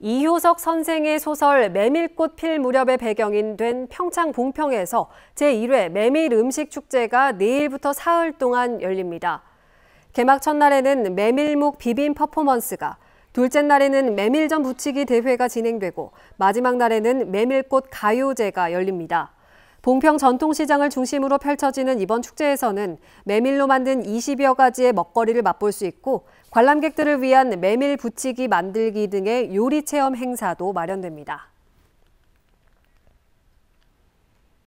이효석 선생의 소설 메밀꽃 필 무렵의 배경인 된 평창 봉평에서 제1회 메밀 음식 축제가 내일부터 사흘 동안 열립니다. 개막 첫날에는 메밀묵 비빔 퍼포먼스가, 둘째 날에는 메밀전 부치기 대회가 진행되고 마지막 날에는 메밀꽃 가요제가 열립니다. 봉평 전통시장을 중심으로 펼쳐지는 이번 축제에서는 메밀로 만든 20여 가지의 먹거리를 맛볼 수 있고 관람객들을 위한 메밀 부치기 만들기 등의 요리 체험 행사도 마련됩니다.